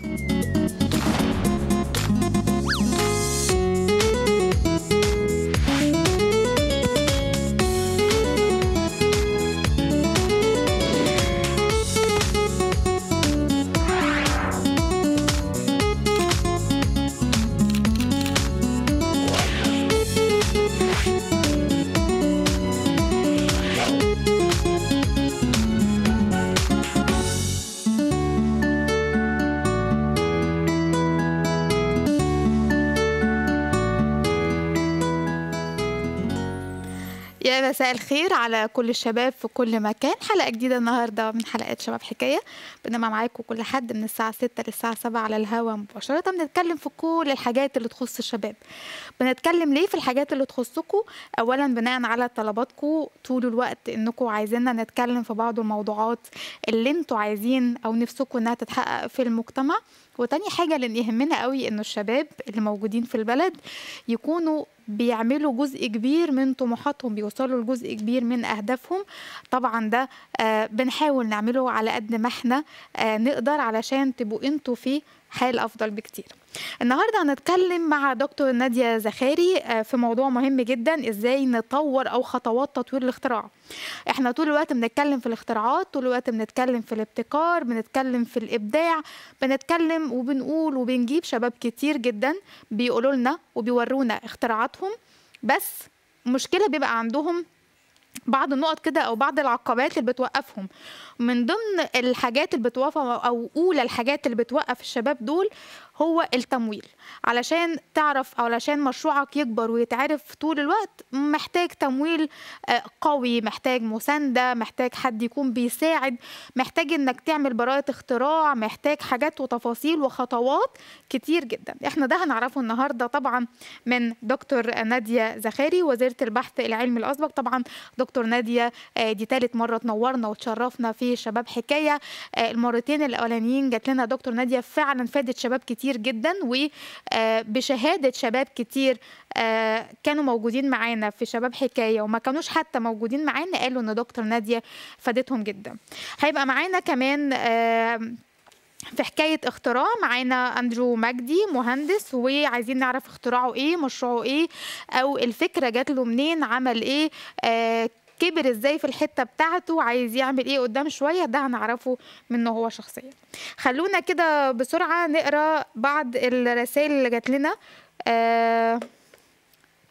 Thank you. مساء الخير على كل الشباب في كل مكان حلقة جديدة النهاردة من حلقات شباب حكاية بنبقى معاكم كل حد من الساعة 6 للساعة 7 على الهوا مباشرة بنتكلم في كل الحاجات اللي تخص الشباب بنتكلم ليه في الحاجات اللي تخصكم أولا بناء على طلباتكم طول الوقت إنكم عايزيننا نتكلم في بعض الموضوعات اللي انتم عايزين أو نفسكم إنها تتحقق في المجتمع وتاني حاجه لان يهمنا قوي انه الشباب اللي موجودين في البلد يكونوا بيعملوا جزء كبير من طموحاتهم بيوصلوا لجزء كبير من اهدافهم طبعا ده آه بنحاول نعمله على قد ما احنا آه نقدر علشان تبقوا انتوا في حال افضل بكتير النهارده هنتكلم مع دكتور ناديه زخاري آه، في موضوع مهم جدا ازاي نطور او خطوات تطوير الاختراع احنا طول الوقت بنتكلم في الاختراعات طول الوقت بنتكلم في الابتكار بنتكلم في الابداع بنتكلم وبنقول وبنجيب شباب كتير جدا بيقولوا لنا وبيورونا اختراعاتهم بس مشكله بيبقى عندهم بعض النقط كده او بعض العقبات اللي بتوقفهم من ضمن الحاجات اللي بتوقف او اولى الحاجات اللي بتوقف الشباب دول هو التمويل علشان تعرف او علشان مشروعك يكبر ويتعرف طول الوقت محتاج تمويل آه، قوي محتاج مسانده محتاج حد يكون بيساعد محتاج انك تعمل براءه اختراع محتاج حاجات وتفاصيل وخطوات كتير جدا احنا ده هنعرفه النهارده طبعا من دكتور ناديه زخاري وزيره البحث العلمي الاسبق طبعا دكتور ناديه آه، دي ثالث مره تنورنا وتشرفنا في في شباب حكايه آه، المرتين الاولانيين جات لنا دكتور ناديه فعلا فادت شباب كتير جدا وبشهاده آه، شباب كتير آه، كانوا موجودين معانا في شباب حكايه وما كانوش حتى موجودين معانا قالوا ان دكتور ناديه فادتهم جدا هيبقى معانا كمان في حكاية اختراع معانا أندرو مجدي مهندس وعايزين نعرف اختراعه إيه مشروعه إيه أو الفكرة جات له منين عمل إيه آه كبر ازاي في الحته بتاعته عايز يعمل ايه قدام شويه ده هنعرفه منه هو شخصيا خلونا كده بسرعه نقرا بعض الرسائل اللي جات لنا آه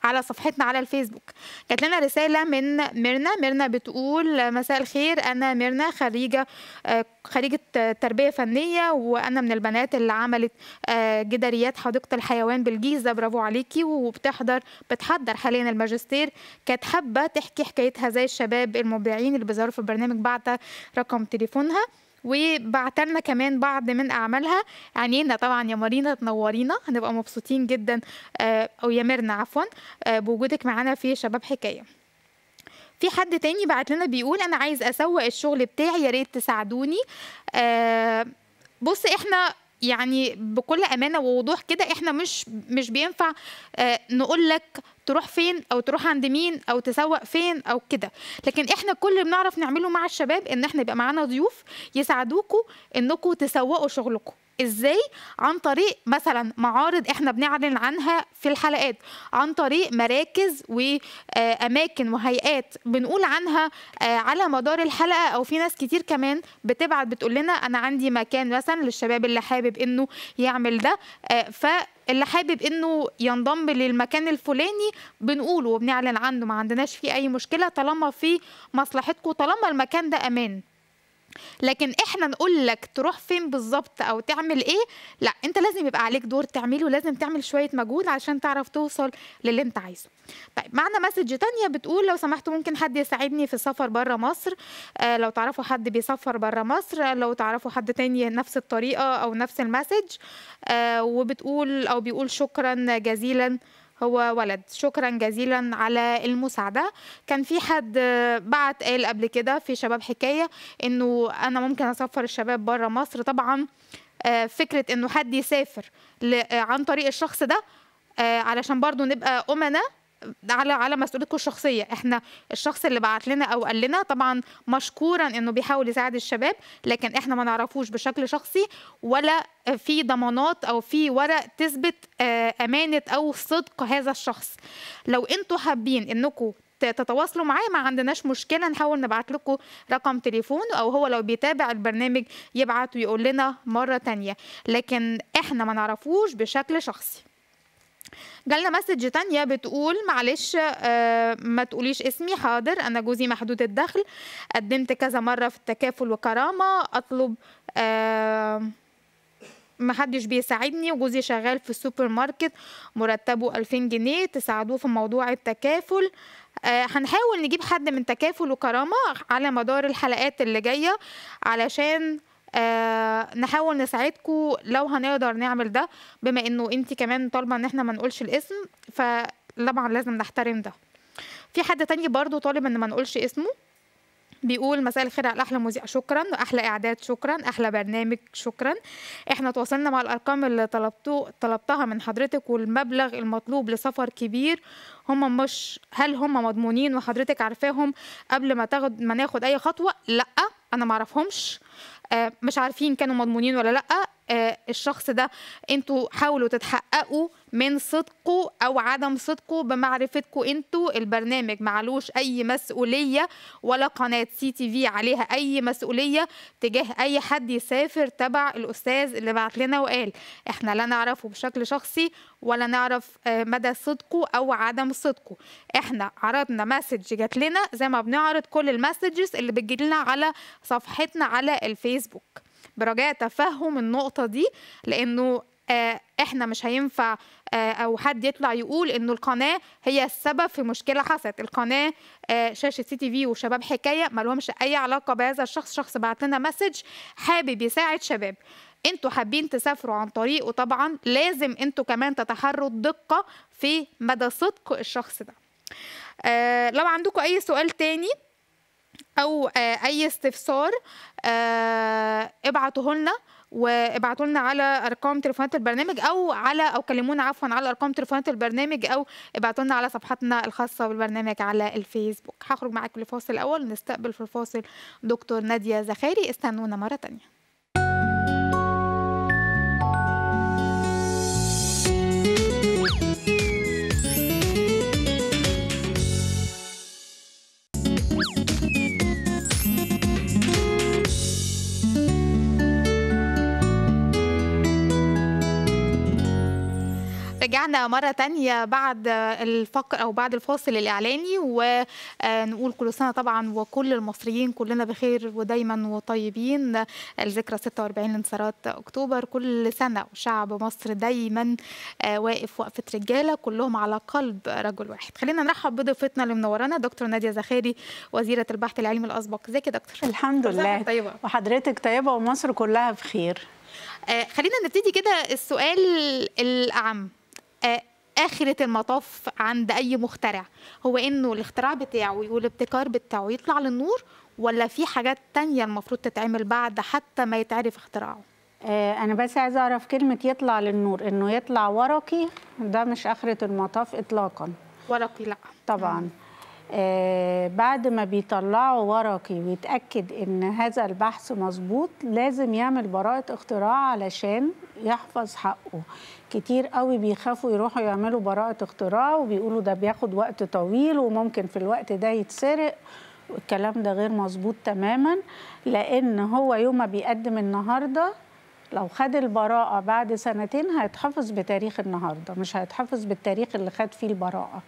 على صفحتنا على الفيسبوك جات لنا رساله من ميرنا ميرنا بتقول مساء الخير انا ميرنا خريجه آه، خريجه تربيه فنيه وانا من البنات اللي عملت آه، جداريات حديقه الحيوان بالجيزه برافو عليكي وبتحضر بتحضر حاليا الماجستير كانت حابه تحكي حكايتها زي الشباب المبدعين اللي بيظهروا في البرنامج بعت رقم تليفونها وبعت لنا كمان بعض من اعمالها عينينا طبعا يا مارينا تنورينا هنبقى مبسوطين جدا آه، او يا ميرنا عفوا آه، بوجودك معانا في شباب حكايه في حد تاني بعت لنا بيقول انا عايز اسوق الشغل بتاعي يا ريت تساعدوني آه، بص احنا يعني بكل امانه ووضوح كده احنا مش مش بينفع آه، نقول لك تروح فين او تروح عند مين او تسوق فين او كده لكن احنا كل اللي بنعرف نعمله مع الشباب ان احنا يبقى معانا ضيوف يساعدوكوا انكم تسوقوا شغلكم ازاي عن طريق مثلا معارض احنا بنعلن عنها في الحلقات عن طريق مراكز واماكن وهيئات بنقول عنها آه، على مدار الحلقه او في ناس كتير كمان بتبعت بتقول لنا انا عندي مكان مثلا للشباب اللي حابب انه يعمل ده آه، ف اللي حابب انه ينضم للمكان الفلاني بنقوله وبنعلن عنه ما عندناش فيه اي مشكله طالما في مصلحتكم طالما المكان ده امان لكن احنا نقول لك تروح فين بالظبط او تعمل ايه لا انت لازم يبقى عليك دور تعمله لازم تعمل شويه مجهود عشان تعرف توصل للي انت عايزه طيب معنا مسج تانية بتقول لو سمحتوا ممكن حد يساعدني في السفر بره مصر آه لو تعرفوا حد بيسفر بره مصر لو تعرفوا حد تاني نفس الطريقه او نفس المسج آه وبتقول او بيقول شكرا جزيلا هو ولد شكرا جزيلا على المساعدة كان في حد بعت قال قبل كده في شباب حكاية انه انا ممكن اسفر الشباب بره مصر طبعا آه، فكرة انه حد يسافر آه، عن طريق الشخص ده آه، علشان برضو نبقى امنا على على مسؤوليتكم الشخصيه احنا الشخص اللي بعت لنا او قال لنا طبعا مشكورا انه بيحاول يساعد الشباب لكن احنا ما نعرفوش بشكل شخصي ولا في ضمانات او في ورق تثبت آه، امانه او صدق هذا الشخص لو انتوا حابين انكم تتواصلوا معاه ما عندناش مشكله نحاول نبعت لكم رقم تليفون او هو لو بيتابع البرنامج يبعت ويقول لنا مره تانية لكن احنا ما نعرفوش بشكل شخصي جالنا مسج تانية بتقول معلش آه، ما تقوليش اسمي حاضر أنا جوزي محدود الدخل قدمت كذا مرة في التكافل وكرامة أطلب آه ما حدش بيساعدني وجوزي شغال في السوبر ماركت مرتبه 2000 جنيه تساعدوه في موضوع التكافل آه، هنحاول نجيب حد من تكافل وكرامه على مدار الحلقات اللي جايه علشان آه نحاول نساعدكم لو هنقدر نعمل ده بما انه انت كمان طالبه ان احنا ما نقولش الاسم فطبعا لازم نحترم ده في حد تاني برضو طالب ان ما نقولش اسمه بيقول مساء الخير على احلى مذيع شكرا واحلى اعداد شكرا احلى برنامج شكرا احنا تواصلنا مع الارقام اللي طلبتو طلبتها من حضرتك والمبلغ المطلوب لسفر كبير هم مش هل هم مضمونين وحضرتك عارفاهم قبل ما تاخد ما ناخد اي خطوه لا انا ما اعرفهمش آه، مش عارفين كانوا مضمونين ولا لا آه، الشخص ده انتوا حاولوا تتحققوا من صدقه او عدم صدقه بمعرفتكم انتوا البرنامج معلوش اي مسؤوليه ولا قناه سي تي في عليها اي مسؤوليه تجاه اي حد يسافر تبع الاستاذ اللي بعت لنا وقال احنا لا نعرفه بشكل شخصي ولا نعرف آه، مدى صدقه او عدم صدقه احنا عرضنا مسج جات لنا زي ما بنعرض كل المسجز اللي بتجي لنا على صفحتنا على الفيسبوك برجاء تفهم النقطه دي لانه آه، احنا مش هينفع آه، او حد يطلع يقول انه القناه هي السبب في مشكله حصلت القناه آه، شاشه سي تي في وشباب حكايه ما لهمش اي علاقه بهذا الشخص شخص بعت لنا مسج حابب يساعد شباب انتوا حابين تسافروا عن طريقه طبعا لازم انتوا كمان تتحروا الدقه في مدى صدق الشخص ده آه، لو عندكم اي سؤال تاني او اي استفسار ابعتوه لنا وابعتوا لنا على ارقام تليفونات البرنامج او على او كلمونا عفوا على ارقام تليفونات البرنامج او ابعتوا لنا على صفحتنا الخاصه بالبرنامج على الفيسبوك هخرج معاكم لفاصل الاول نستقبل في الفاصل دكتور ناديه زخاري استنونا مره تانية رجعنا مرة تانية بعد الفقر أو بعد الفاصل الإعلاني ونقول كل سنة طبعا وكل المصريين كلنا بخير ودايما وطيبين الذكرى 46 لانتصارات أكتوبر كل سنة وشعب مصر دايما آه، واقف وقفة رجالة كلهم على قلب رجل واحد خلينا نرحب بضيفتنا اللي منورانا دكتور نادية زخاري وزيرة البحث العلمي الأسبق ازيك يا دكتور الحمد لله طيبة. وحضرتك طيبة ومصر كلها بخير آه، خلينا نبتدي كده السؤال الأعم آه، آخرة المطاف عند أي مخترع هو إنه الاختراع بتاعه والابتكار بتاعه يطلع للنور ولا في حاجات تانية المفروض تتعمل بعد حتى ما يتعرف اختراعه آه، أنا بس عايزة أعرف كلمة يطلع للنور إنه يطلع ورقي ده مش آخرة المطاف إطلاقا ورقي لأ طبعا آه بعد ما بيطلعوا ورقي ويتأكد إن هذا البحث مظبوط لازم يعمل براءة اختراع علشان يحفظ حقه كتير قوي بيخافوا يروحوا يعملوا براءة اختراع وبيقولوا ده بياخد وقت طويل وممكن في الوقت ده يتسرق الكلام ده غير مظبوط تماما لأن هو يوم ما بيقدم النهارده لو خد البراءة بعد سنتين هيتحفظ بتاريخ النهارده مش هيتحفظ بالتاريخ اللي خد فيه البراءة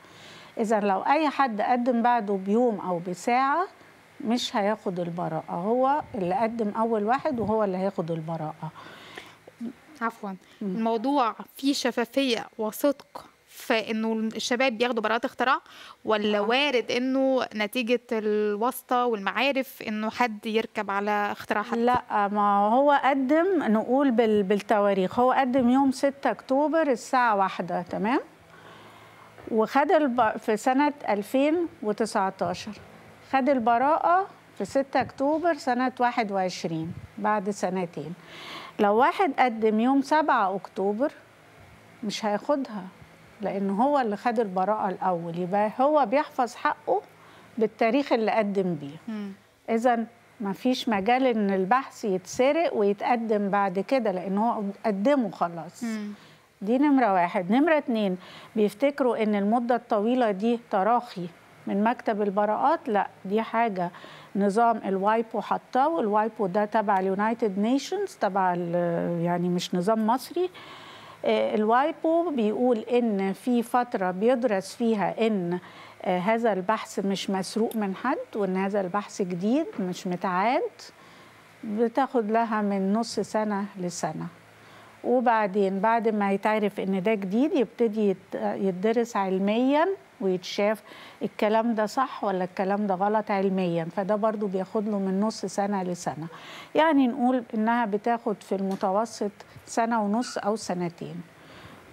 إذا لو أي حد قدم بعده بيوم أو بساعة مش هياخد البراءة هو اللي قدم أول واحد وهو اللي هياخد البراءة عفوا الموضوع فيه شفافيه وصدق فانه الشباب بياخدوا براءات اختراع ولا آه. وارد انه نتيجه الواسطه والمعارف انه حد يركب على اختراع حد؟ لا ما هو قدم نقول بالتواريخ هو قدم يوم 6 اكتوبر الساعه واحدة تمام وخد الب... في سنه 2019 خد البراءه في 6 اكتوبر سنه 21 بعد سنتين لو واحد قدم يوم 7 أكتوبر مش هياخدها لأن هو اللي خد البراءة الأول يبقى هو بيحفظ حقه بالتاريخ اللي قدم بيه إذا مفيش مجال إن البحث يتسرق ويتقدم بعد كده لأن هو قدمه خلاص مم. دي نمرة واحد نمرة اتنين بيفتكروا إن المدة الطويلة دي تراخي من مكتب البراءات لا دي حاجه نظام الوايبو حطاه والوايبو ده تبع اليونايتد نيشنز تبع يعني مش نظام مصري آه، الوايبو بيقول ان في فتره بيدرس فيها ان آه، هذا البحث مش مسروق من حد وان هذا البحث جديد مش متعاد بتاخد لها من نص سنه لسنه وبعدين بعد ما يتعرف ان ده جديد يبتدي يدرس علميا ويتشاف الكلام ده صح ولا الكلام ده غلط علميا فده برضو بياخد له من نص سنة لسنة يعني نقول إنها بتاخد في المتوسط سنة ونص أو سنتين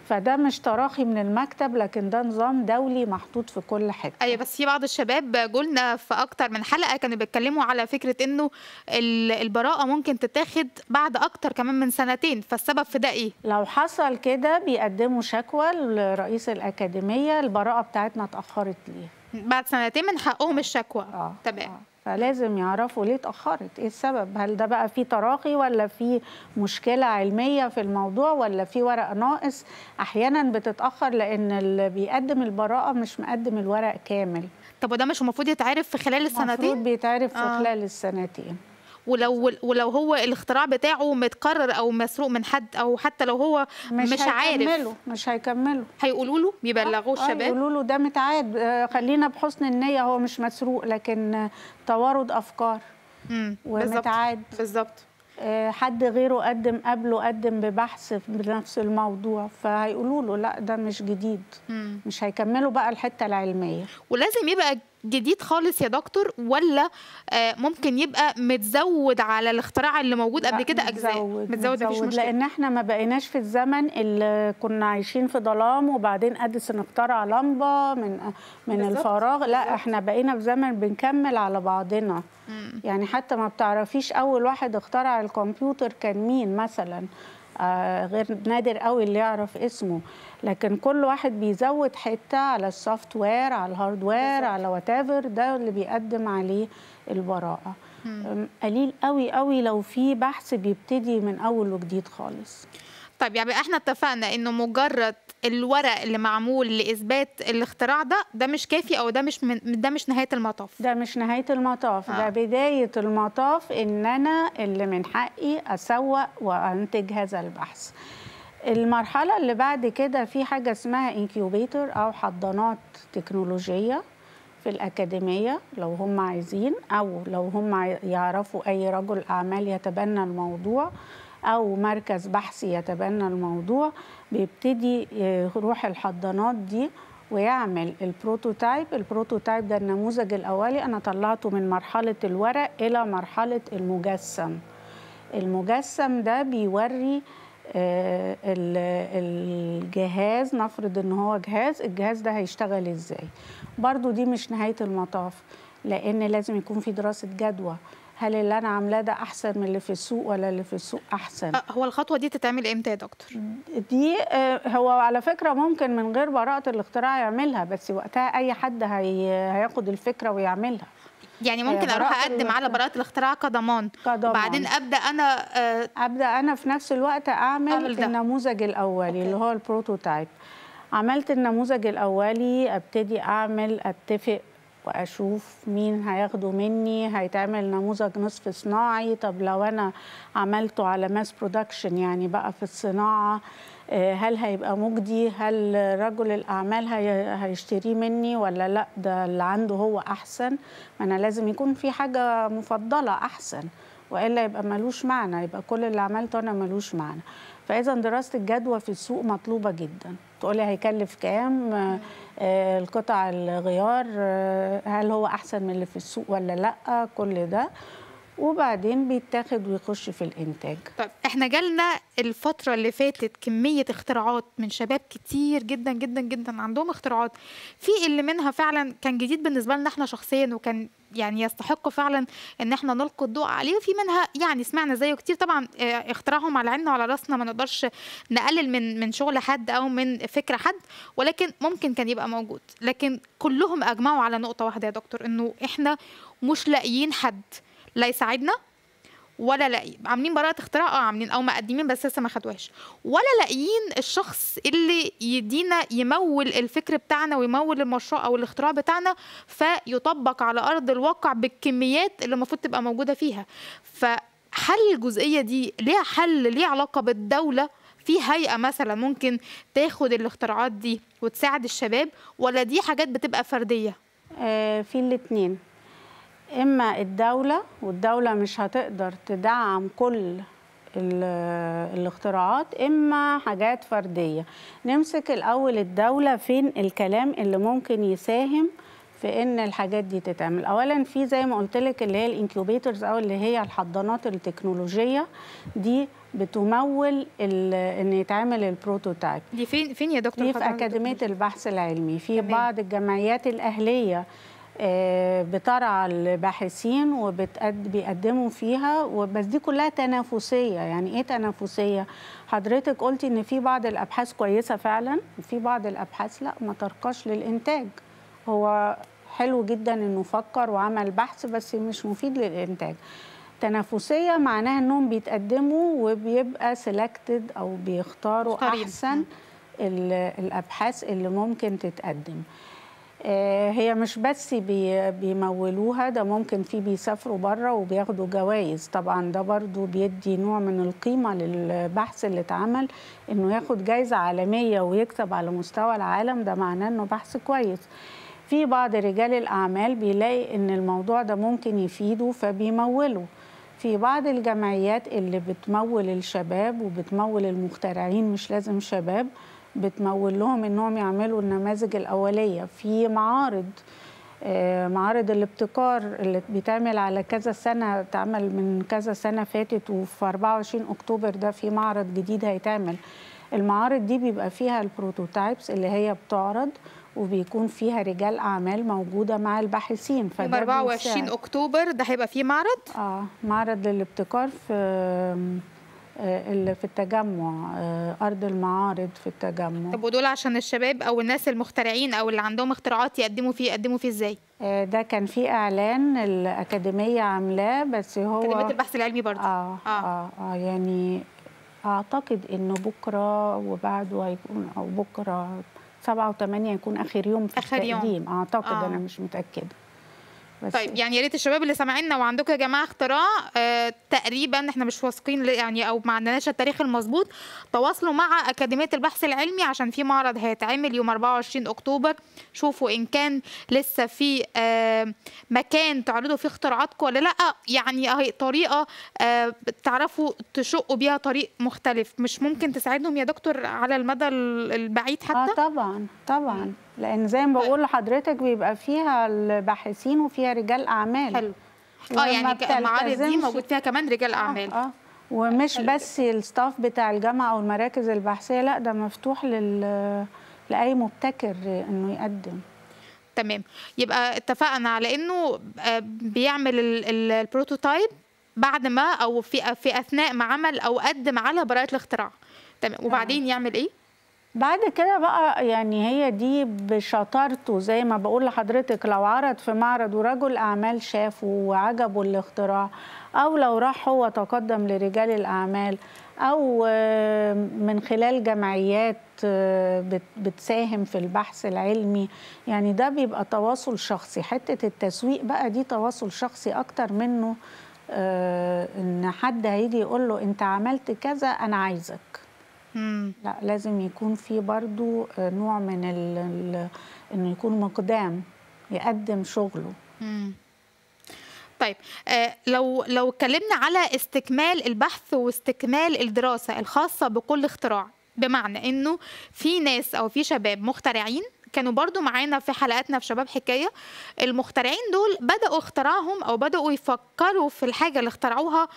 فده مش تراخي من المكتب لكن ده نظام دولي محطوط في كل حته ايوه بس في بعض الشباب جولنا في اكتر من حلقه كانوا بيتكلموا على فكره انه البراءه ممكن تتاخد بعد اكتر كمان من سنتين فالسبب في ده ايه لو حصل كده بيقدموا شكوى لرئيس الاكاديميه البراءه بتاعتنا اتاخرت ليه بعد سنتين من حقهم آه. الشكوى آه. تمام آه. فلازم يعرفوا ليه اتاخرت ايه السبب هل ده بقى في تراخي ولا في مشكله علميه في الموضوع ولا في ورق ناقص احيانا بتتاخر لان اللي بيقدم البراءه مش مقدم الورق كامل طب وده مش المفروض يتعرف في خلال السنتين المفروض بيتعرف آه. في خلال السنتين ولو ولو هو الاختراع بتاعه متقرر او مسروق من حد او حتى لو هو مش, مش عارف مش هيكملوا هيقولوا له يبلغوه آه، آه، الشباب يقولوا له ده متعاد آه، خلينا بحسن النيه هو مش مسروق لكن توارد افكار ومتعاد بالظبط حد غيره قدم قبله قدم ببحث بنفس الموضوع فهيقولوا له لا ده مش جديد مش هيكملوا بقى الحته العلميه ولازم يبقى جديد خالص يا دكتور ولا آه، ممكن يبقى متزود على الاختراع اللي موجود قبل كده اجزاء متزود, متزود مفيش مشكله لان احنا ما بقيناش في الزمن اللي كنا عايشين في ظلام وبعدين اديسون اخترع لمبه من من بالزبط. الفراغ لا بالزبط. احنا بقينا في زمن بنكمل على بعضنا مم. يعني حتى ما بتعرفيش اول واحد اخترع الكمبيوتر كان مين مثلا آه، غير نادر قوي اللي يعرف اسمه لكن كل واحد بيزود حته على السوفت وير على الهارد وير على وات ده اللي بيقدم عليه البراءه قليل قوي قوي لو في بحث بيبتدي من اول وجديد خالص طيب يعني احنا اتفقنا انه مجرد الورق اللي معمول لاثبات الاختراع ده ده مش كافي او ده مش من ده مش نهايه المطاف ده مش نهايه المطاف آه. ده بدايه المطاف ان انا اللي من حقي اسوق وانتج هذا البحث المرحله اللي بعد كده في حاجه اسمها انكيوبيتور او حضانات تكنولوجيه في الأكاديمية لو هم عايزين أو لو هم يعرفوا أي رجل أعمال يتبنى الموضوع او مركز بحثي يتبنى الموضوع بيبتدي آه، يروح الحضانات دي ويعمل البروتوتايب البروتوتايب ده النموذج الاولي انا طلعته من مرحله الورق الى مرحله المجسم المجسم ده بيوري آه، الجهاز نفرض ان هو جهاز الجهاز ده هيشتغل ازاي برضو دي مش نهايه المطاف لان لازم يكون في دراسه جدوى هل اللي انا عاملاه ده احسن من اللي في السوق ولا اللي في السوق احسن أه، هو الخطوه دي تتعمل امتى يا دكتور دي أه، هو على فكره ممكن من غير براءه الاختراع يعملها بس وقتها اي حد هي هياخد الفكره ويعملها يعني أه، ممكن اروح اقدم على براءه الاختراع كضمان كضمان وبعدين ابدا انا أ... ابدا انا في نفس الوقت اعمل, أعمل النموذج الاولي أوكي. اللي هو البروتوتايب عملت النموذج الاولي ابتدي اعمل اتفق واشوف مين هياخده مني هيتعمل نموذج نصف صناعي طب لو انا عملته على ماس برودكشن يعني بقى في الصناعه آه، هل هيبقى مجدي هل رجل الاعمال هيشتريه مني ولا لا ده اللي عنده هو احسن انا لازم يكون في حاجه مفضله احسن والا يبقى ملوش معنى يبقى كل اللي عملته انا ملوش معنى فاذا دراسه الجدوى في السوق مطلوبه جدا تقولي هيكلف كام آه القطع الغيار آه هل هو احسن من اللي في السوق ولا لا كل ده وبعدين بيتاخد ويخش في الانتاج طب احنا جالنا الفتره اللي فاتت كميه اختراعات من شباب كتير جدا جدا جدا عندهم اختراعات في اللي منها فعلا كان جديد بالنسبه لنا احنا شخصيا وكان يعني يستحق فعلا ان احنا نلقي الضوء عليه وفي منها يعني سمعنا زيه كتير طبعا آه، اختراعهم على عيننا وعلى راسنا ما نقدرش نقلل من من شغل حد او من فكره حد ولكن ممكن كان يبقى موجود لكن كلهم اجمعوا على نقطه واحده يا دكتور انه احنا مش لاقيين حد لا يساعدنا ولا لاقي عاملين براءة اختراع اه عاملين او مقدمين بس لسه ما خدوهاش ولا لاقيين الشخص اللي يدينا يمول الفكر بتاعنا ويمول المشروع او الاختراع بتاعنا فيطبق على ارض الواقع بالكميات اللي المفروض تبقى موجودة فيها فحل الجزئية دي ليها حل ليه علاقة بالدولة في هيئه مثلا ممكن تاخد الاختراعات دي وتساعد الشباب ولا دي حاجات بتبقى فرديه آه في الاثنين اما الدوله والدوله مش هتقدر تدعم كل الاختراعات اما حاجات فرديه نمسك الاول الدوله فين الكلام اللي ممكن يساهم في ان الحاجات دي تتعمل اولا في زي ما قلت لك اللي هي الانكيوبيترز او اللي هي الحضانات التكنولوجيه دي بتمول ان يتعمل البروتوتايب دي فين فين يا دكتور دي في اكاديميه البحث العلمي في بعض الجمعيات الاهليه آه، بترعى الباحثين وبيقدموا فيها بس دي كلها تنافسيه يعني ايه تنافسيه حضرتك قلتي ان في بعض الابحاث كويسه فعلا في بعض الابحاث لا ما ترقاش للانتاج هو حلو جدا انه فكر وعمل بحث بس مش مفيد للانتاج تنافسيه معناها انهم بيتقدموا وبيبقى سيلكتد او بيختاروا احسن الابحاث اللي ممكن تتقدم آه، هي مش بس بيمولوها ده ممكن في بيسافروا بره وبياخدوا جوائز طبعا ده برضو بيدي نوع من القيمة للبحث اللي اتعمل انه ياخد جايزة عالمية ويكتب على مستوى العالم ده معناه انه بحث كويس في بعض رجال الأعمال بيلاقي ان الموضوع ده ممكن يفيده فبيموله في بعض الجمعيات اللي بتمول الشباب وبتمول المخترعين مش لازم شباب بتمول لهم انهم يعملوا النماذج الاوليه في معارض آه، معارض الابتكار اللي بيتعمل على كذا سنة اتعمل من كذا سنة فاتت وفي 24 أكتوبر ده في معرض جديد هيتعمل المعارض دي بيبقى فيها البروتوتايبس اللي هي بتعرض وبيكون فيها رجال اعمال موجوده مع الباحثين ف 24 اكتوبر ده هيبقى فيه معرض اه معرض للابتكار في آه، اللي في التجمع آه، ارض المعارض في التجمع طب ودول عشان الشباب او الناس المخترعين او اللي عندهم اختراعات يقدموا فيه يقدموا فيه ازاي آه، ده كان في اعلان الاكاديميه عاملاه بس هو اكاديميه البحث العلمي برضه آه, آه, آه, اه يعني اعتقد انه بكره وبعده هيكون او بكره 7 و8 يكون اخر يوم في آخر التقديم يوم. اعتقد آه. انا مش متاكده بس طيب يعني يا ريت الشباب اللي سامعينا وعندكم يا جماعه اختراع آه تقريبا احنا مش واثقين يعني او ما عندناش التاريخ المظبوط تواصلوا مع اكاديميه البحث العلمي عشان في معرض هيتعمل يوم 24 اكتوبر شوفوا ان كان لسه في آه مكان تعرضوا فيه اختراعاتكم ولا لا يعني اهي طريقه آه تعرفوا تشقوا بيها طريق مختلف مش ممكن تساعدهم يا دكتور على المدى البعيد حتى اه طبعا طبعا لان زي ما بقول لحضرتك بيبقى فيها الباحثين وفيها رجال اعمال حلو اه يعني المعارض دي موجود فيها كمان رجال آه، اعمال اه, آه. ومش حلو. بس الستاف بتاع الجامعه او المراكز البحثيه لا ده مفتوح لل لاي مبتكر انه يقدم تمام يبقى اتفقنا على انه آه، بيعمل البروتوتايب بعد ما او في في اثناء ما عمل او قدم على براءه الاختراع تمام وبعدين يعمل ايه بعد كده بقى يعني هي دي بشطارته زي ما بقول لحضرتك لو عرض في معرض ورجل أعمال شافه وعجبه الاختراع أو لو راح هو تقدم لرجال الأعمال أو من خلال جمعيات بتساهم في البحث العلمي يعني ده بيبقى تواصل شخصي حتة التسويق بقى دي تواصل شخصي أكتر منه آه، إن حد هيجي يقول له أنت عملت كذا أنا عايزك لا لازم يكون في برضو آه، نوع من ال ال انه يكون مقدام يقدم شغله مم. طيب آه، لو لو اتكلمنا على استكمال البحث واستكمال الدراسه الخاصه بكل اختراع بمعنى انه في ناس او في شباب مخترعين كانوا برضو معانا في حلقاتنا في شباب حكايه المخترعين دول بداوا اختراعهم او بداوا يفكروا في الحاجه اللي اخترعوها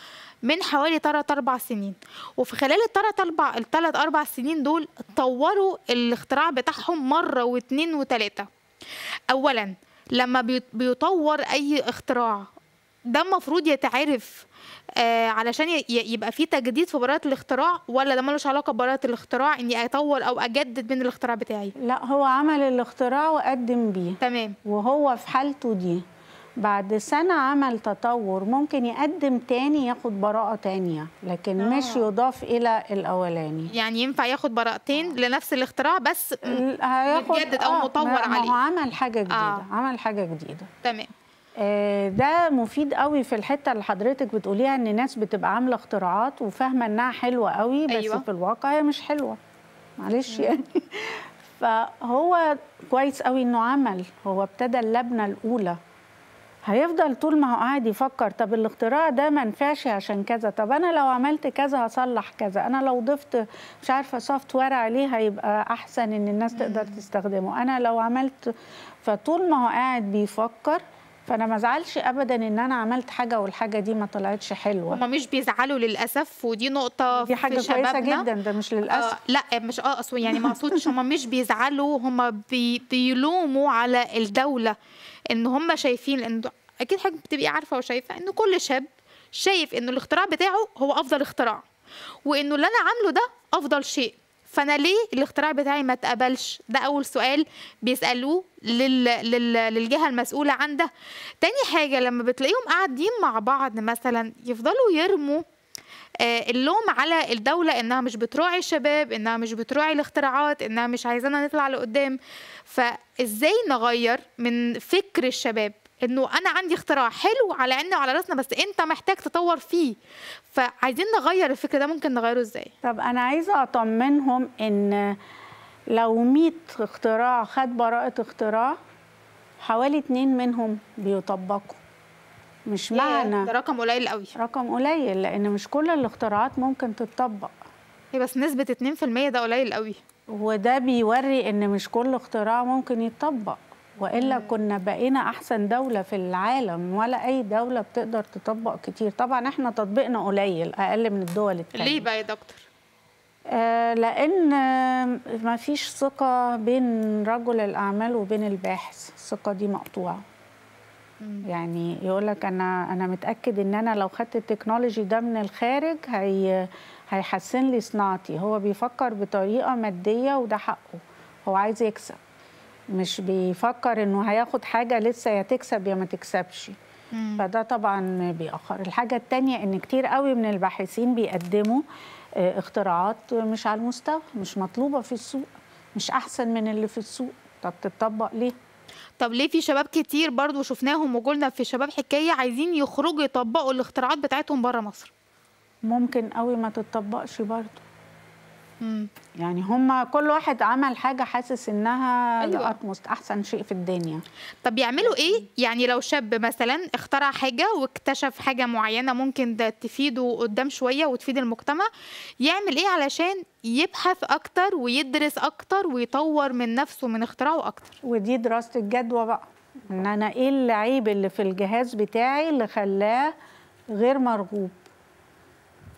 من حوالي 3 أربع سنين وفي خلال اربع الثلاث اربع سنين دول طوروا الاختراع بتاعهم مره واثنين وثلاثه اولا لما بيطور اي اختراع ده المفروض يتعرف آه، علشان يبقى في تجديد في براءه الاختراع ولا ده ملوش علاقه ببراءه الاختراع اني اطور او اجدد من الاختراع بتاعي لا هو عمل الاختراع وقدم بيه تمام وهو في حالته دي بعد سنة عمل تطور ممكن يقدم تاني ياخد براءة تانية لكن آه. مش يضاف إلى الأولاني يعني ينفع ياخد براءتين آه. لنفس الاختراع بس هياخد متجدد أو آه مطور عليه هو عمل حاجة جديدة آه. عمل حاجة جديدة تمام آه، ده مفيد قوي في الحته اللي حضرتك بتقوليها ان الناس بتبقى عامله اختراعات وفاهمه انها حلوه قوي بس أيوة. في الواقع هي مش حلوه معلش يعني فهو كويس قوي انه عمل هو ابتدى اللبنه الاولى هيفضل طول ما هو قاعد يفكر طب الاختراع ده ما نفعش عشان كذا طب انا لو عملت كذا هصلح كذا انا لو ضفت مش عارفه سوفت وير عليه هيبقى احسن ان الناس تقدر تستخدمه انا لو عملت فطول ما هو قاعد بيفكر فانا ما ازعلش ابدا ان انا عملت حاجه والحاجه دي ما طلعتش حلوه هما مش بيزعلوا للاسف ودي نقطه دي حاجه في شبابنا. كويسه جدا ده مش للاسف آه لا مش اقصد آه، يعني ما اقصدش هما مش بيزعلوا هما بي بيلوموا على الدوله ان هما شايفين ان اكيد حضرتك بتبقي عارفه وشايفه ان كل شاب شايف انه الاختراع بتاعه هو افضل اختراع وانه اللي انا عامله ده افضل شيء فانا ليه الاختراع بتاعي ما اتقبلش ده اول سؤال بيسالوه لل... لل... للجهه المسؤوله عن ده تاني حاجه لما بتلاقيهم قاعدين مع بعض مثلا يفضلوا يرموا آه، اللوم على الدولة إنها مش بتراعي الشباب إنها مش بتراعي الاختراعات إنها مش عايزانا نطلع لقدام فإزاي نغير من فكر الشباب انه انا عندي اختراع حلو على عيننا وعلى راسنا بس انت محتاج تطور فيه فعايزين نغير الفكر ده ممكن نغيره ازاي طب انا عايزه اطمنهم ان لو 100 اختراع خد براءه اختراع حوالي اتنين منهم بيطبقوا مش معنى ده رقم قليل قوي رقم قليل لان مش كل الاختراعات ممكن تتطبق هي إيه بس نسبه 2% ده قليل قوي وده بيوري ان مش كل اختراع ممكن يتطبق والا كنا بقينا احسن دوله في العالم ولا اي دوله بتقدر تطبق كتير طبعا احنا تطبيقنا قليل اقل من الدول التانية ليه بقى يا دكتور آه لان ما فيش ثقه بين رجل الاعمال وبين الباحث الثقه دي مقطوعه يعني يقول لك انا انا متاكد ان انا لو خدت التكنولوجي ده من الخارج هي هيحسن لي صناعتي هو بيفكر بطريقه ماديه وده حقه هو عايز يكسب مش بيفكر انه هياخد حاجه لسه يا تكسب يا ما تكسبش مم. فده طبعا بيأخر الحاجه الثانيه ان كتير قوي من الباحثين بيقدموا آه، اختراعات مش على المستوى مش مطلوبه في السوق مش احسن من اللي في السوق طب تتطبق ليه طب ليه في شباب كتير برضو شفناهم وجولنا في شباب حكايه عايزين يخرجوا يطبقوا الاختراعات بتاعتهم بره مصر ممكن قوي ما تتطبقش برضو يعني هم كل واحد عمل حاجه حاسس انها أيوة. احسن شيء في الدنيا طب يعملوا ايه يعني لو شاب مثلا اخترع حاجه واكتشف حاجه معينه ممكن تفيده قدام شويه وتفيد المجتمع يعمل ايه علشان يبحث اكتر ويدرس اكتر ويطور من نفسه من اختراعه اكتر ودي دراسه الجدوى بقى ان انا ايه العيب اللي في الجهاز بتاعي اللي خلاه غير مرغوب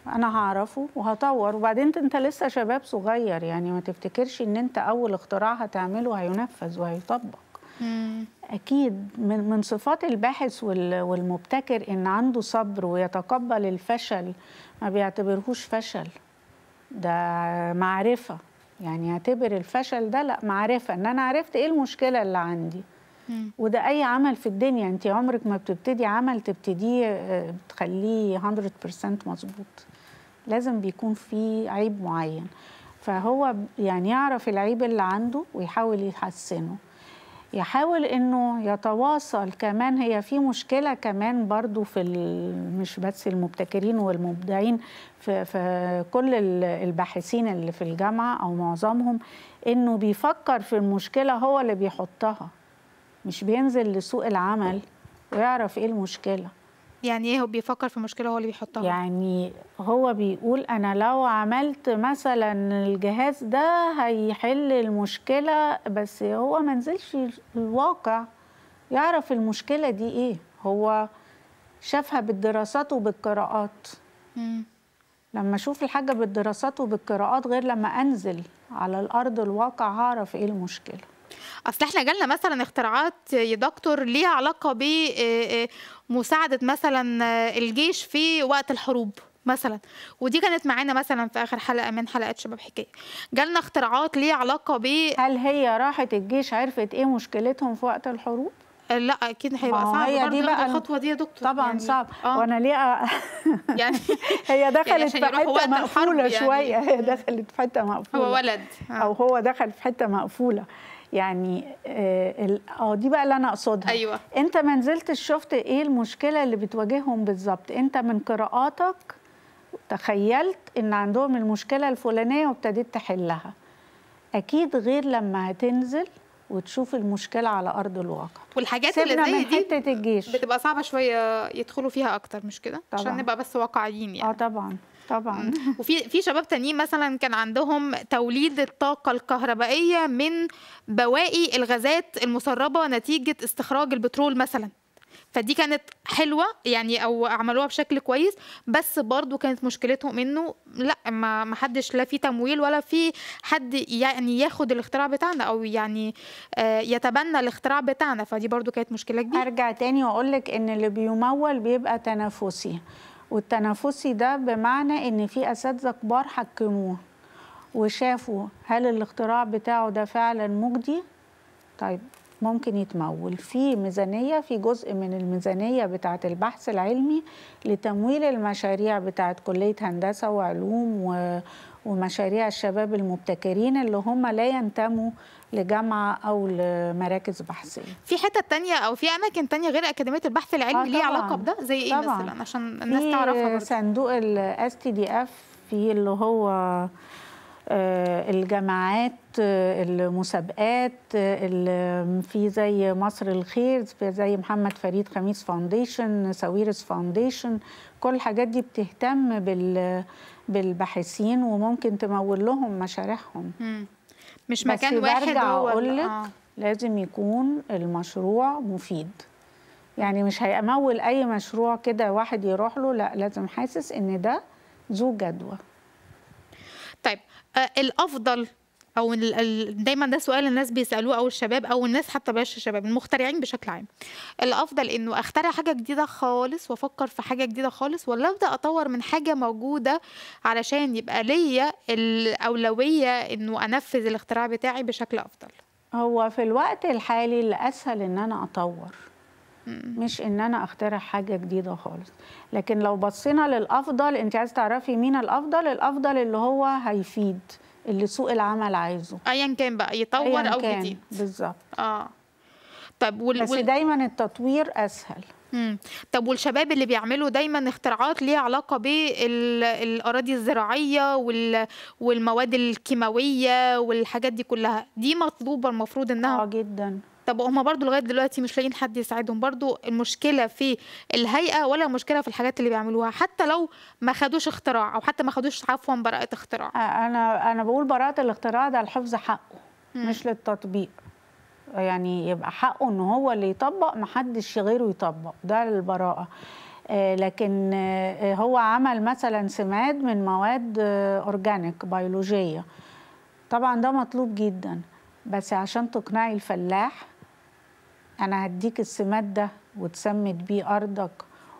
انا هعرفه وهطور وبعدين انت لسه شباب صغير يعني ما تفتكرش ان انت اول اختراع هتعمله هينفذ وهيطبق مم. اكيد من من صفات الباحث والمبتكر ان عنده صبر ويتقبل الفشل ما بيعتبرهوش فشل ده معرفه يعني يعتبر الفشل ده لا معرفه ان انا عرفت ايه المشكله اللي عندي وده اي عمل في الدنيا انت عمرك ما بتبتدي عمل تبتديه آه، تخليه 100% مظبوط لازم بيكون فيه عيب معين فهو يعني يعرف العيب اللي عنده ويحاول يحسنه يحاول انه يتواصل كمان هي في مشكله كمان برضو في مش بس المبتكرين والمبدعين في, في كل الباحثين اللي في الجامعه او معظمهم انه بيفكر في المشكله هو اللي بيحطها مش بينزل لسوق العمل ويعرف ايه المشكله يعني ايه هو بيفكر في مشكله هو اللي بيحطها يعني هو بيقول انا لو عملت مثلا الجهاز ده هيحل المشكله بس هو ما نزلش الواقع يعرف المشكله دي ايه هو شافها بالدراسات وبالقراءات لما اشوف الحاجه بالدراسات وبالقراءات غير لما انزل على الارض الواقع هعرف ايه المشكله اصل احنا جالنا مثلا اختراعات يا دكتور ليها علاقه بمساعده مثلا الجيش في وقت الحروب مثلا ودي كانت معانا مثلا في اخر حلقه من حلقات شباب حكايه جالنا اختراعات ليها علاقه ب هل هي راحت الجيش عرفت ايه مشكلتهم في وقت الحروب آه، لا اكيد هيبقى صعب هي دي بقى الخطوه دي يا دكتور طبعا يعني صعب آه. وانا ليه أ... يعني هي يعني دخلت في حته مقفوله يعني. شويه هي دخلت في حته مقفوله هو ولد آه. او هو دخل في حته مقفوله يعني آه،, اه دي بقى اللي انا اقصدها ايوه انت ما نزلتش شفت ايه المشكله اللي بتواجههم بالظبط انت من قراءاتك تخيلت ان عندهم المشكله الفلانيه وابتديت تحلها اكيد غير لما هتنزل وتشوف المشكله على ارض الواقع والحاجات اللي زي دي حته الجيش بتبقى صعبه شويه يدخلوا فيها اكتر مش كده عشان نبقى بس واقعيين يعني اه طبعا طبعا وفي في شباب تانيين مثلا كان عندهم توليد الطاقه الكهربائيه من بواقي الغازات المسربه نتيجه استخراج البترول مثلا فدي كانت حلوه يعني او عملوها بشكل كويس بس برضو كانت مشكلتهم انه لا ما حدش لا في تمويل ولا في حد يعني ياخد الاختراع بتاعنا او يعني آه، يتبنى الاختراع بتاعنا فدي برضو كانت مشكله كبيره ارجع تاني واقول لك ان اللي بيمول بيبقى تنافسي والتنافسي ده بمعنى ان في اساتذه كبار حكموه وشافوا هل الاختراع بتاعه ده فعلا مجدي طيب ممكن يتمول في ميزانية في جزء من الميزانية بتاعة البحث العلمي لتمويل المشاريع بتاعة كلية هندسة وعلوم و ومشاريع الشباب المبتكرين اللي هم لا ينتموا لجامعة أو لمراكز بحثية في حتة تانية أو في أماكن تانية غير أكاديمية البحث العلمي آه ليه علاقة بده زي إيه مثلا عشان الناس تعرفها برضه. صندوق الأس تي دي أف في اللي هو آه، الجامعات آه، المسابقات آه، في زي مصر الخير زي محمد فريد خميس فاونديشن ساويرس فاونديشن كل الحاجات دي بتهتم بالباحثين وممكن تمول لهم مشاريعهم مش مكان بس واحد برجع اقول لك آه. لازم يكون المشروع مفيد يعني مش هيمول اي مشروع كده واحد يروح له لا لازم حاسس ان ده ذو جدوى آه، الافضل او دايما ده سؤال الناس بيسالوه او الشباب او الناس حتى بلاش الشباب المخترعين بشكل عام الافضل انه اخترع حاجه جديده خالص وافكر في حاجه جديده خالص ولا ابدا اطور من حاجه موجوده علشان يبقى ليا الاولويه انه انفذ الاختراع بتاعي بشكل افضل هو في الوقت الحالي الاسهل ان انا اطور مش ان انا اخترع حاجه جديده خالص لكن لو بصينا للافضل انت عايز تعرفي مين الافضل الافضل اللي هو هيفيد اللي سوق العمل عايزه ايا كان بقى يطور او جديد بالظبط اه طب وال... بس دايما التطوير اسهل مم. طب والشباب اللي بيعملوا دايما اختراعات ليها علاقه بالاراضي الزراعيه وال... والمواد الكيماويه والحاجات دي كلها دي مطلوبه المفروض انها اه جدا طب هما برضو لغايه دلوقتي مش لاقيين حد يساعدهم برضو المشكله في الهيئه ولا المشكله في الحاجات اللي بيعملوها حتى لو ما خدوش اختراع او حتى ما خدوش عفوا براءه اختراع انا انا بقول براءه الاختراع ده الحفظ حقه مم. مش للتطبيق يعني يبقى حقه ان هو اللي يطبق ما حدش غيره يطبق ده البراءه لكن هو عمل مثلا سماد من مواد اورجانيك بيولوجيه طبعا ده مطلوب جدا بس عشان تقنعي الفلاح انا هديك السمات ده وتسمد بيه ارضك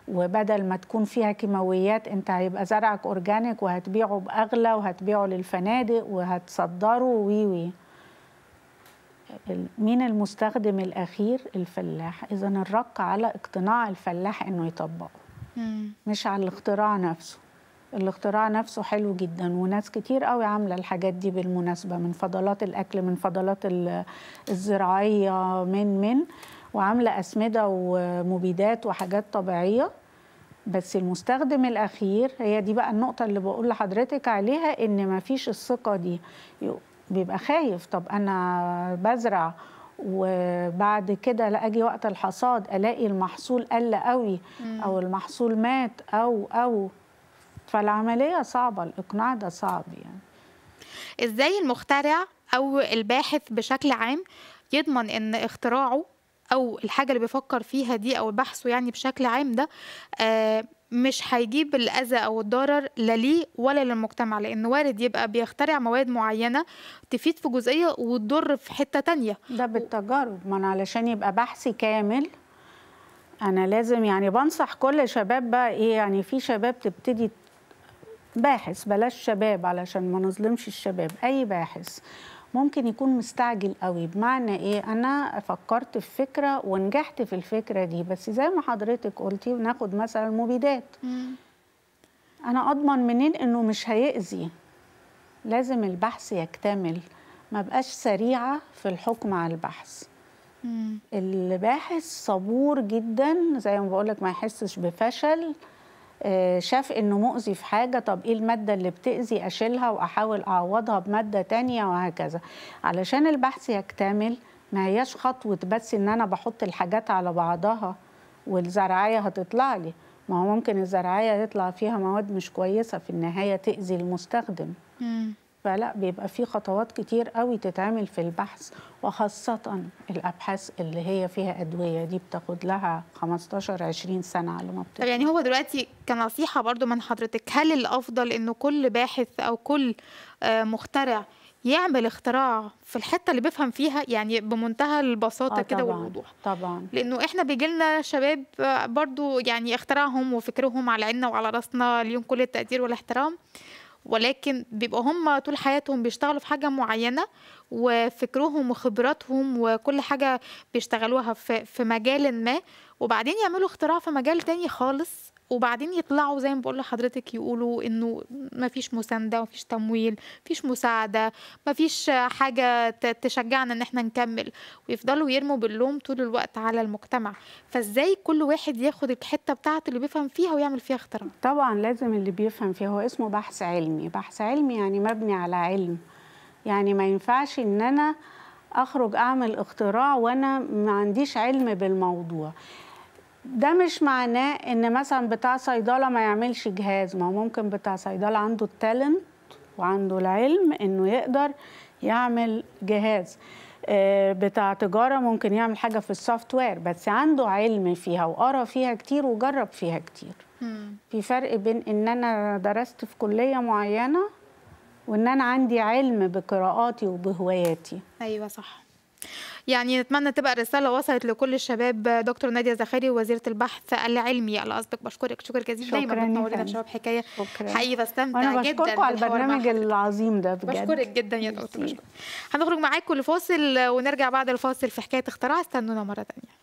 وبدل ما تكون فيها كيماويات انت هيبقى زرعك اورجانيك وهتبيعه باغلى وهتبيعه للفنادق وهتصدره ويوي مين المستخدم الاخير الفلاح اذا الرق على اقتناع الفلاح انه يطبقه مش على الاختراع نفسه الاختراع نفسه حلو جدا وناس كتير قوي عامله الحاجات دي بالمناسبه من فضلات الاكل من فضلات الزراعيه من من وعامله اسمده ومبيدات وحاجات طبيعيه بس المستخدم الاخير هي دي بقى النقطه اللي بقول لحضرتك عليها ان ما فيش الثقه دي بيبقى خايف طب انا بزرع وبعد كده اجي وقت الحصاد الاقي المحصول قل قوي او المحصول مات او او فالعملية صعبة الإقناع ده صعب يعني إزاي المخترع أو الباحث بشكل عام يضمن إن اختراعه أو الحاجة اللي بيفكر فيها دي أو بحثه يعني بشكل عام ده آه مش هيجيب الاذى او الضرر لا ليه ولا للمجتمع لان وارد يبقى بيخترع مواد معينه تفيد في جزئيه وتضر في حته تانية ده بالتجارب ما انا علشان يبقى بحثي كامل انا لازم يعني بنصح كل شباب بقى ايه يعني في شباب تبتدي باحث بلاش شباب علشان ما نظلمش الشباب اي باحث ممكن يكون مستعجل قوي بمعنى ايه انا فكرت في فكره ونجحت في الفكره دي بس زي ما حضرتك قلتي ناخد مثلا المبيدات انا اضمن منين انه مش هيأذي لازم البحث يكتمل ما بقاش سريعه في الحكم على البحث الباحث صبور جدا زي ما بقولك ما يحسش بفشل آه، شاف انه مؤذي في حاجه طب ايه الماده اللي بتاذي اشيلها واحاول اعوضها بماده تانية وهكذا علشان البحث يكتمل ما هياش خطوه بس ان انا بحط الحاجات على بعضها والزرعيه هتطلع لي ما هو ممكن الزرعايه يطلع فيها مواد مش كويسه في النهايه تاذي المستخدم فلا بيبقى في خطوات كتير قوي تتعمل في البحث وخاصة الأبحاث اللي هي فيها أدوية دي بتاخد لها 15 20 سنة على ما طب يعني هو دلوقتي كنصيحة برضو من حضرتك هل الأفضل إنه كل باحث أو كل آه، مخترع يعمل اختراع في الحته اللي بيفهم فيها يعني بمنتهى البساطه آه كده والوضوح طبعا لانه احنا بيجي لنا شباب آه، برضو يعني اختراعهم وفكرهم على عيننا وعلى راسنا ليهم كل التقدير والاحترام ولكن بيبقوا هم طول حياتهم بيشتغلوا في حاجه معينه وفكرهم وخبراتهم وكل حاجه بيشتغلوها في مجال ما وبعدين يعملوا اختراع في مجال تاني خالص وبعدين يطلعوا زي ما بقول لحضرتك يقولوا انه ما فيش مسانده وما فيش تمويل ما فيش مساعده ما فيش حاجه تشجعنا ان احنا نكمل ويفضلوا يرموا باللوم طول الوقت على المجتمع فازاي كل واحد ياخد الحته بتاعته اللي بيفهم فيها ويعمل فيها اختراع طبعا لازم اللي بيفهم فيها هو اسمه بحث علمي بحث علمي يعني مبني على علم يعني ما ينفعش ان انا اخرج اعمل اختراع وانا ما عنديش علم بالموضوع ده مش معناه ان مثلا بتاع صيدله ما يعملش جهاز ما هو ممكن بتاع صيدله عنده التالنت وعنده العلم انه يقدر يعمل جهاز آه، بتاع تجاره ممكن يعمل حاجه في السوفت وير بس عنده علم فيها وقرا فيها كتير وجرب فيها كتير في فرق بين ان انا درست في كليه معينه وان انا عندي علم بقراءاتي وبهواياتي ايوه صح يعني نتمنى تبقى الرساله وصلت لكل الشباب دكتور ناديه زخاري وزيره البحث العلمي على قصدك بشكرك شكر جزيلا شكرا دايما بتنورينا شباب حكايه شكرا. حقيقي بستمتع جدا بشكركم على البرنامج العظيم ده بجد بشكرك جدا يا دكتور هنخرج معاكم لفاصل ونرجع بعد الفاصل في حكايه اختراع استنونا مره ثانيه